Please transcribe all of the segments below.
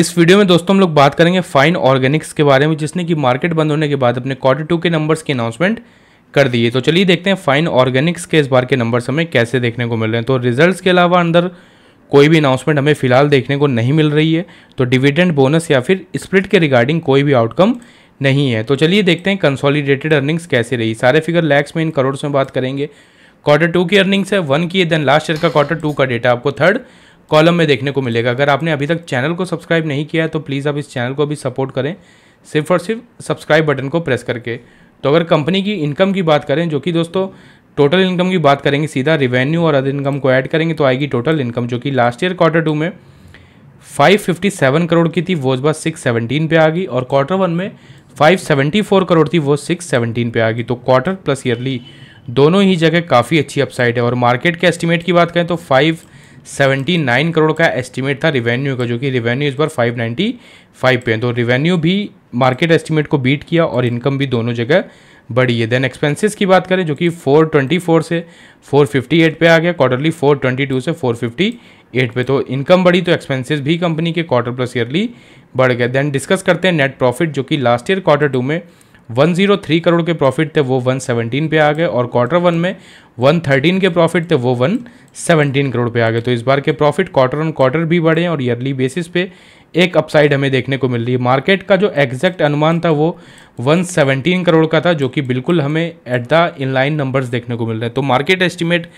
इस वीडियो में दोस्तों हम लोग बात करेंगे फाइन ऑर्गेनिक्स के बारे में जिसने कि मार्केट बंद होने के बाद अपने क्वार्टर टू के नंबर्स की अनाउंसमेंट कर दिए तो चलिए देखते हैं फाइन ऑर्गेनिक्स के इस बार के नंबर्स हमें कैसे देखने को मिल रहे हैं तो रिजल्ट्स के अलावा अंदर कोई भी अनाउंसमेंट हमें फिलहाल देखने को नहीं मिल रही है तो डिविडेंड बोनस या फिर स्प्लिट के रिगार्डिंग कोई भी आउटकम नहीं है तो चलिए देखते हैं कंसोलिडेटेड अर्निंग्स कैसे रही सारे फिगर लैक्स में इन करोड़ में बात करेंगे क्वार्टर टू की अर्निंग्स है वन की देन लास्ट ईयर का क्वार्टर टू का डेटा आपको थर्ड कॉलम में देखने को मिलेगा अगर आपने अभी तक चैनल को सब्सक्राइब नहीं किया है तो प्लीज़ आप इस चैनल को भी सपोर्ट करें सिर्फ और सिर्फ सब्सक्राइब बटन को प्रेस करके तो अगर कंपनी की इनकम की बात करें जो कि दोस्तों टोटल इनकम की बात करेंगे सीधा रिवेन्यू और अदर इनकम को ऐड करेंगे तो आएगी टोटल इनकम जो कि लास्ट ईयर क्वार्टर टू में 557 करोड़ की थी वो इस बार सिक्स पे आ गई और क्वार्टर वन में 574 करोड़ थी वो 617 पे आ गई तो क्वार्टर प्लस ईयरली दोनों ही जगह काफ़ी अच्छी अपसाइड है और मार्केट के एस्टिमेट की बात करें तो फाइव 79 करोड़ का एस्टीमेट था रिवेन्यू का जो कि रिवेन्यू इस बार 595 पे है तो रिवेन्यू भी मार्केट एस्टीमेट को बीट किया और इनकम भी दोनों जगह बढ़ी है देन एक्सपेंसेस की बात करें जो कि 424 से 458 पे आ गया क्वार्टरली 422 से 458 पे तो इनकम बढ़ी तो एक्सपेंसेस भी कंपनी के क्वार्टर प्लस ईयरली बढ़ गए देन डिस्कस करते हैं नेट प्रॉफिट जो कि लास्ट ईयर क्वार्टर टू में 103 करोड़ के प्रॉफिट थे वो 117 पे आ गए और क्वार्टर वन में 113 के प्रॉफिट थे वो 117 करोड़ पे आ गए तो इस बार के प्रॉफिट क्वार्टर ऑन क्वार्टर भी बढ़े हैं और ईयरली बेसिस पे एक अपसाइड हमें देखने को मिल रही है मार्केट का जो एग्जैक्ट अनुमान था वो 117 करोड़ का था जो कि बिल्कुल हमें एट द इनलाइन नंबर्स देखने को मिल रहे हैं तो मार्केट एस्टिमेट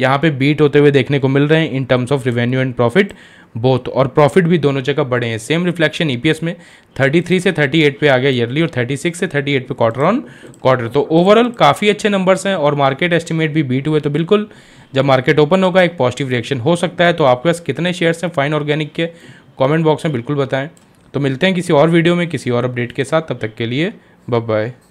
यहाँ पे बीट होते हुए देखने को मिल रहे हैं in terms of revenue and profit both और प्रॉफिट भी दोनों जगह बढ़े हैं सेम रिफ्लेक्शन ईपीएस में 33 से 38 पे आ गया ईयरली और 36 से 38 पे क्वार्टर ऑन क्वार्टर तो ओवरऑल काफ़ी अच्छे नंबर्स हैं और मार्केट एस्टिमेट भी बीट हुए तो बिल्कुल जब मार्केट ओपन होगा एक पॉजिटिव रिएक्शन हो सकता है तो आपके पास कितने शेयर्स हैं फाइन ऑर्गेनिक के कॉमेंट बॉक्स में बिल्कुल बताएँ तो मिलते हैं किसी और वीडियो में किसी और अपडेट के साथ तब तक के लिए बाय